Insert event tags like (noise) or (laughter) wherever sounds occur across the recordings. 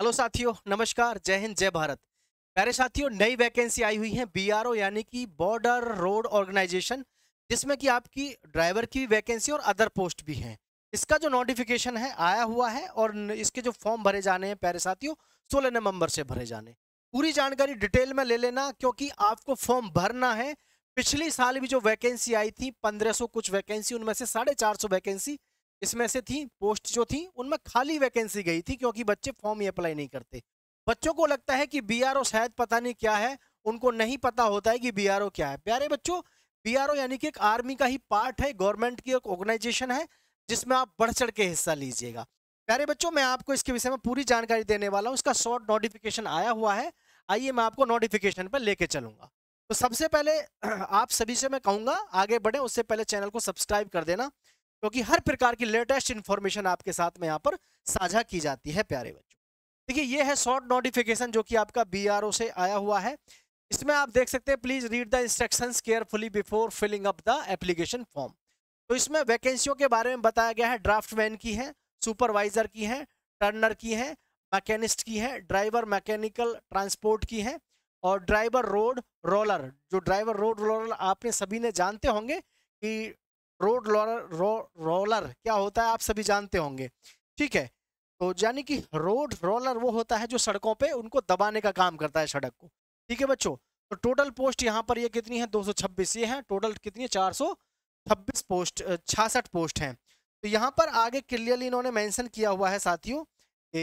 hello साथियों नमस्कार जय हिंद जय भारत प्यारे साथियों नई वैकेंसी आई हुई है बीआरओ यानी कि बॉर्डर रोड ऑर्गेनाइजेशन जिसमें कि आपकी ड्राइवर की वैकेंसी और अदर पोस्ट भी हैं इसका जो नोटिफिकेशन है आया हुआ है और इसके जो फॉर्म भरे जाने हैं प्यारे साथियों सोलह नवंबर से भरे जाने पूरी जानकारी डिटेल में ले लेना क्योंकि आपको फॉर्म भरना है पिछले साल भी जो वैकेंसी आई थी पंद्रह कुछ वैकेंसी उनमें से साढ़े वैकेंसी इसमें से थी पोस्ट जो थी उनमें खाली वैकेंसी गई थी क्योंकि बच्चे फॉर्म ही अप्लाई नहीं करते बच्चों को लगता है कि बी शायद पता नहीं क्या है उनको नहीं पता होता है कि बी क्या है प्यारे बच्चों बी यानी कि एक आर्मी का ही पार्ट है गवर्नमेंट की एक ऑर्गेनाइजेशन है जिसमें आप बढ़ चढ़ के हिस्सा लीजिएगा प्यारे बच्चों मैं आपको इसके विषय में पूरी जानकारी देने वाला हूँ इसका शॉर्ट नोटिफिकेशन आया हुआ है आइए मैं आपको नोटिफिकेशन पर लेके चलूंगा तो सबसे पहले (clears throat) आप सभी से मैं कहूंगा आगे बढ़े उससे पहले चैनल को सब्सक्राइब कर देना क्योंकि हर प्रकार की लेटेस्ट इन्फॉर्मेशन आपके साथ में यहाँ पर साझा की जाती है प्यारे बच्चों देखिए ये है शॉर्ट नोटिफिकेशन जो कि आपका बी से आया हुआ है इसमें आप देख सकते हैं please read the instruction carefully before filling up the application form तो इसमें वैकेंसियों के बारे में बताया गया है ड्राफ्टमैन की है सुपरवाइजर की है टर्नर की है मैकेनिस्ट की है ड्राइवर मैकेनिकल ट्रांसपोर्ट की है और ड्राइवर रोड रोलर जो ड्राइवर रोड रोलर आपने सभी ने जानते होंगे कि रोड रोलर रो, रोलर क्या होता है आप सभी जानते होंगे ठीक है तो यानी कि रोड रोलर वो होता है जो सड़कों पे उनको दबाने का काम करता है सड़क को ठीक है बच्चों तो टोटल पोस्ट यहाँ पर ये कितनी है 226 ये हैं टोटल कितनी है छब्बीस पोस्ट छियासठ पोस्ट हैं तो यहाँ पर आगे क्लियरली इन्होंने मेंशन किया हुआ है साथियों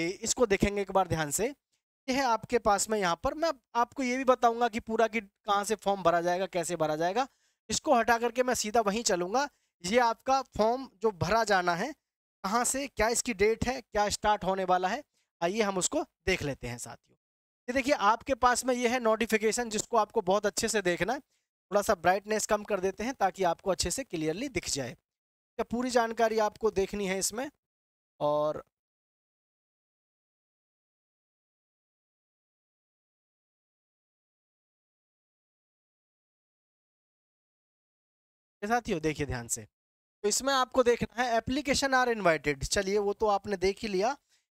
इसको देखेंगे एक बार ध्यान से ये है आपके पास में यहाँ पर मैं आपको ये भी बताऊंगा कि पूरा कि कहाँ से फॉर्म भरा जाएगा कैसे भरा जाएगा इसको हटा करके मैं सीधा वहीं चलूंगा ये आपका फॉर्म जो भरा जाना है कहाँ से क्या इसकी डेट है क्या स्टार्ट होने वाला है आइए हम उसको देख लेते हैं साथियों ये देखिए आपके पास में ये है नोटिफिकेशन जिसको आपको बहुत अच्छे से देखना है थोड़ा सा ब्राइटनेस कम कर देते हैं ताकि आपको अच्छे से क्लियरली दिख जाए क्या पूरी जानकारी आपको देखनी है इसमें और साथियों देखिए ध्यान से तो इसमें आपको देखना है एप्लीकेशन आर इन्वाइटेड चलिए वो तो आपने देख ही लिया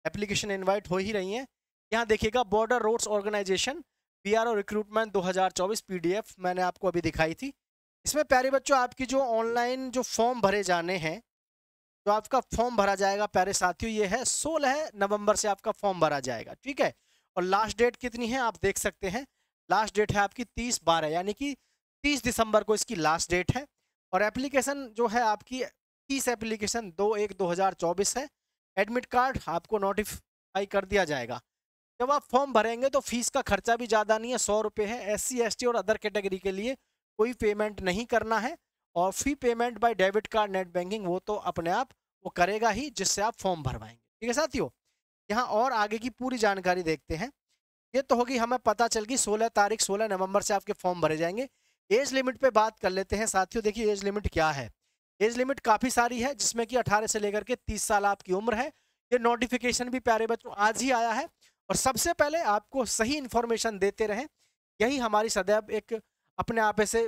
एप्लीकेशन इन्वाइट हो ही रही हैं यहाँ देखिएगा border roads organisation B R O recruitment 2024 PDF मैंने आपको अभी दिखाई थी इसमें प्यारे बच्चों आपकी जो ऑनलाइन जो फॉर्म भरे जाने हैं जो आपका फॉर्म भरा जाएगा प्यारे साथियों ये है सोलह नवंबर से आपका फॉर्म भरा जाएगा ठीक है और लास्ट डेट कितनी है आप देख सकते हैं लास्ट डेट है आपकी तीस बारह यानी कि तीस दिसंबर को इसकी लास्ट डेट है और एप्लीकेशन जो है आपकी तीस एप्लीकेशन दो एक दो हज़ार चौबीस है एडमिट कार्ड आपको नोटिफाई कर दिया जाएगा जब आप फॉर्म भरेंगे तो फीस का खर्चा भी ज़्यादा नहीं है सौ रुपये है एस सी और अदर कैटेगरी के लिए कोई पेमेंट नहीं करना है और fee payment by debit card net banking वो तो अपने आप वो करेगा ही जिससे आप फॉर्म भरवाएंगे ठीक है साथियों यहाँ और आगे की पूरी जानकारी देखते हैं ये तो होगी हमें पता चल गई सोलह तारीख सोलह नवंबर से आपके फॉर्म भरे जाएंगे एज लिमिट पे बात कर लेते हैं साथियों देखिए एज लिमिट क्या है एज लिमिट काफ़ी सारी है जिसमें कि 18 से लेकर के 30 साल आपकी उम्र है ये नोटिफिकेशन भी प्यारे बच्चों आज ही आया है और सबसे पहले आपको सही इन्फॉर्मेशन देते रहें यही हमारी सदैव एक अपने आप से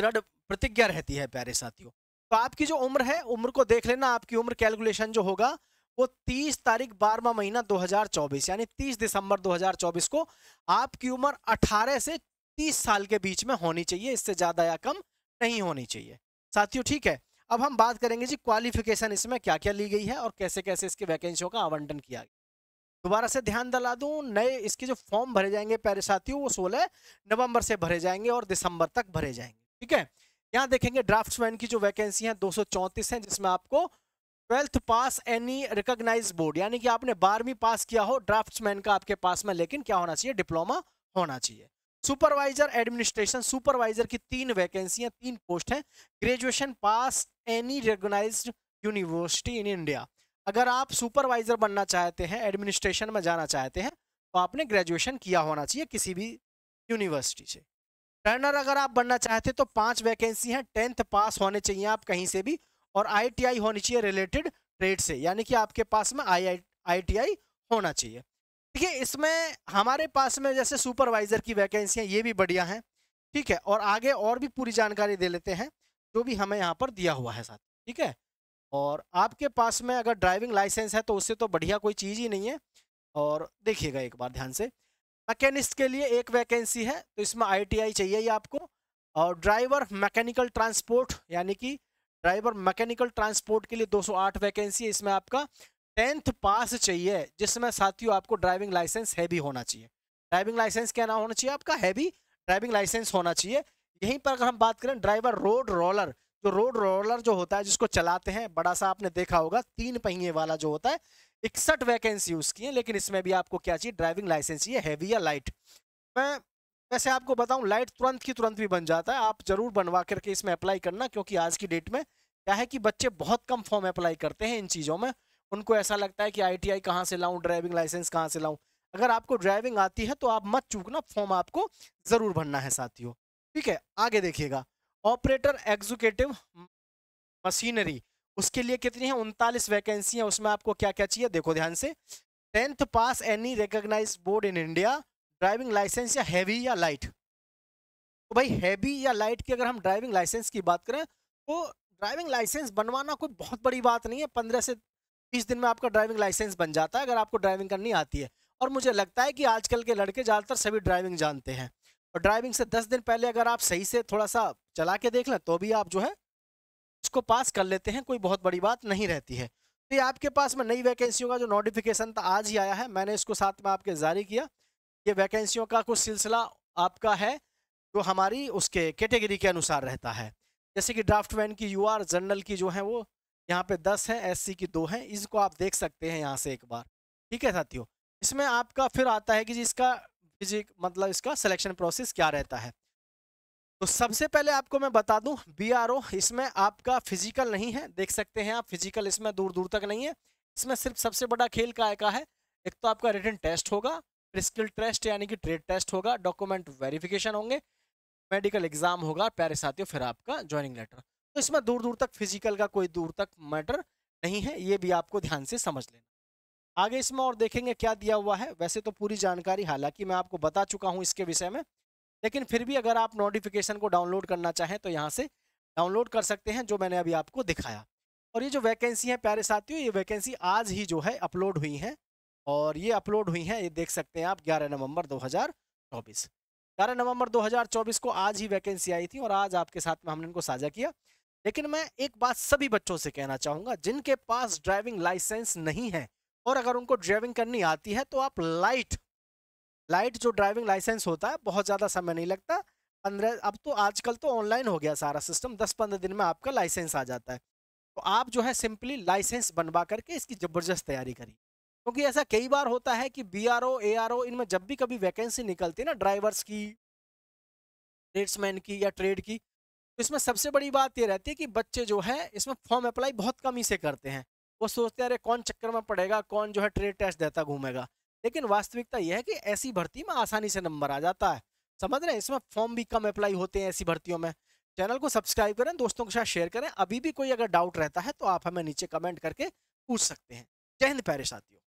दृढ़ प्रतिज्ञा रहती है प्यारे साथियों तो आपकी जो उम्र है उम्र को देख लेना आपकी उम्र कैलकुलेशन जो होगा वो 30 तारीख बारवा महीना 2024 यानी 30 दिसंबर 2024 को आपकी उम्र 18 से तीस साल के बीच में होनी चाहिए इससे ज़्यादा या कम नहीं होनी चाहिए साथियों ठीक है अब हम बात करेंगे जी क्वालिफिकेशन इसमें क्या क्या ली गई है और कैसे कैसे इसकी वैकेंसियों का आवंटन किया गया दोबारा से ध्यान दिला दूं नए इसके जो फॉर्म भरे जाएंगे पहले साथियों वो सोलह नवंबर से भरे जाएंगे और दिसंबर तक भरे जाएंगे ठीक है यहाँ देखेंगे ड्राफ्ट्समैन की जो वैकेंसी है दो सौ जिसमें आपको twelfth pass any recognise board यानी कि आपने बारहवीं पास किया हो ड्राफ्ट्समैन का आपके पास में लेकिन क्या होना चाहिए डिप्लोमा होना चाहिए सुपरवाइजर एडमिनिस्ट्रेशन सुपरवाइजर की तीन वैकेंसियां तीन पोस्ट हैं graduation pass any recognise university in India अगर आप सुपरवाइजर बनना चाहते हैं एडमिनिस्ट्रेशन में जाना चाहते हैं तो आपने ग्रेजुएशन किया होना चाहिए किसी भी यूनिवर्सिटी से टर्नर अगर आप बनना चाहते तो पांच वैकेंसी हैं टेंथ पास होने चाहिए आप कहीं से भी और आईटीआई होनी चाहिए रिलेटेड ट्रेड से यानी कि आपके पास में आई आई होना चाहिए देखिए इसमें हमारे पास में जैसे सुपरवाइजर की वैकेंसियाँ ये भी बढ़िया हैं ठीक है और आगे और भी पूरी जानकारी दे लेते हैं जो भी हमें यहाँ पर दिया हुआ है साथ ठीक है और आपके पास में अगर ड्राइविंग लाइसेंस है तो उससे तो बढ़िया कोई चीज़ ही नहीं है और देखिएगा एक बार ध्यान से मैकेनिस्ट के लिए एक वैकेंसी है तो इसमें आईटीआई चाहिए ही आपको और ड्राइवर मैकेनिकल ट्रांसपोर्ट यानी कि ड्राइवर मैकेनिकल ट्रांसपोर्ट के लिए 208 वैकेंसी है इसमें आपका टेंथ पास चाहिए जिसमें साथियों आपको ड्राइविंग लाइसेंस हैवी होना चाहिए ड्राइविंग लाइसेंस क्या ना होना चाहिए आपका हैवी ड्राइविंग लाइसेंस होना चाहिए यहीं पर अगर हम बात करें ड्राइवर रोड रोलर जो रोड रोलर जो होता है जिसको चलाते हैं बड़ा सा आपने देखा होगा तीन पहिए वाला जो होता है इकसठ वैकेंसी उसकी है लेकिन इसमें भी आपको क्या चाहिए ड्राइविंग लाइसेंस चाहिए हैवी या लाइट मैं वैसे आपको बताऊं लाइट तुरंत की तुरंत भी बन जाता है आप जरूर बनवा करके इसमें अप्लाई करना क्योंकि आज की डेट में क्या है कि बच्चे बहुत कम फॉर्म अप्लाई करते हैं इन चीज़ों में उनको ऐसा लगता है कि आई टी आई कहाँ से लाऊँ ड्राइविंग लाइसेंस कहाँ से लाऊँ अगर आपको ड्राइविंग आती है तो आप मत चूकना फॉर्म आपको ज़रूर भरना है साथियों ठीक है आगे देखिएगा ऑपरेटर एग्जीक्यूटिव मशीनरी उसके लिए कितनी है उनतालीस वैकेंसी हैं उसमें आपको क्या क्या चाहिए देखो ध्यान से tenth pass any recognise board in India driving licence या हैवी या लाइट तो भाई हैवी या लाइट की अगर हम ड्राइविंग लाइसेंस की बात करें तो ड्राइविंग लाइसेंस बनवाना कोई बहुत बड़ी बात नहीं है पंद्रह से बीस दिन में आपका ड्राइविंग लाइसेंस बन जाता है अगर आपको ड्राइविंग करनी आती है और मुझे लगता है कि आजकल के लड़के ज़्यादातर सभी ड्राइविंग जानते हैं और ड्राइविंग से दस दिन पहले अगर आप सही से थोड़ा सा चला के देख लें तो भी आप जो है उसको पास कर लेते हैं कोई बहुत बड़ी बात नहीं रहती है तो ये आपके पास में नई वैकेंसियों का जो नोटिफिकेशन तो था आज ही आया है मैंने इसको साथ में आपके जारी किया ये वैकेंसियों का कुछ सिलसिला आपका है जो हमारी उसके कैटेगरी के अनुसार रहता है जैसे कि ड्राफ्ट मैन की यू जनरल की जो है वो यहाँ पे दस है एस की दो है इसको आप देख सकते हैं यहाँ से एक बार ठीक है साथियों इसमें आपका फिर आता है कि जी इसका फिजिक मतलब इसका सिलेक्शन प्रोसेस क्या रहता है तो सबसे पहले आपको मैं बता दूं बीआरओ इसमें आपका फिजिकल नहीं है देख सकते हैं आप फिजिकल इसमें दूर दूर तक नहीं है इसमें सिर्फ सबसे बड़ा खेल का का है एक तो आपका रिटर्न टेस्ट होगा फिर स्किल टेस्ट यानी कि ट्रेड टेस्ट होगा डॉक्यूमेंट वेरिफिकेशन होंगे मेडिकल एग्जाम होगा प्यारे साथियों फिर आपका ज्वाइनिंग लेटर तो इसमें दूर दूर तक फिजिकल का कोई दूर तक मैटर नहीं है ये भी आपको ध्यान से समझ लेना आगे इसमें और देखेंगे क्या दिया हुआ है वैसे तो पूरी जानकारी हालांकि मैं आपको बता चुका हूँ इसके विषय में लेकिन फिर भी अगर आप नोटिफिकेशन को डाउनलोड करना चाहें तो यहाँ से डाउनलोड कर सकते हैं जो मैंने अभी आपको दिखाया और ये जो वैकेंसी है प्यारे साथियों ये वैकेंसी आज ही जो है अपलोड हुई है और ये अपलोड हुई हैं ये देख सकते हैं आप चौबीस नवंबर नवम्बर 11 नवंबर 2024 को आज ही वैकेंसी आई थी और आज आपके साथ में हमने इनको साझा किया लेकिन मैं एक बात सभी बच्चों से कहना चाहूँगा जिनके पास ड्राइविंग लाइसेंस नहीं है और अगर उनको ड्राइविंग करनी आती है तो आप लाइट लाइट जो ड्राइविंग लाइसेंस होता है बहुत ज़्यादा समय नहीं लगता पंद्रह अब तो आजकल तो ऑनलाइन हो गया सारा सिस्टम दस पंद्रह दिन में आपका लाइसेंस आ जाता है तो आप जो है सिंपली लाइसेंस बनवा करके इसकी ज़बरदस्त तैयारी करिए क्योंकि ऐसा कई बार होता है कि B R O A R O इनमें जब भी कभी वैकेंसी निकलती है ना ड्राइवर्स की ट्रेड्समैन की या ट्रेड की तो इसमें सबसे बड़ी बात ये रहती है कि बच्चे जो है इसमें फॉर्म अप्लाई बहुत कम ही से करते हैं वो सोचते हैं अरे कौन चक्कर में पड़ेगा कौन जो है ट्रेड टेस्ट देता घूमेगा लेकिन वास्तविकता यह है कि ऐसी भर्ती में आसानी से नंबर आ जाता है समझ रहे हैं इसमें फॉर्म भी कम अप्लाई होते हैं ऐसी भर्तियों में चैनल को सब्सक्राइब करें दोस्तों के साथ शेयर करें अभी भी कोई अगर डाउट रहता है तो आप हमें नीचे कमेंट करके पूछ सकते हैं जय हिंद प्यारे साथियों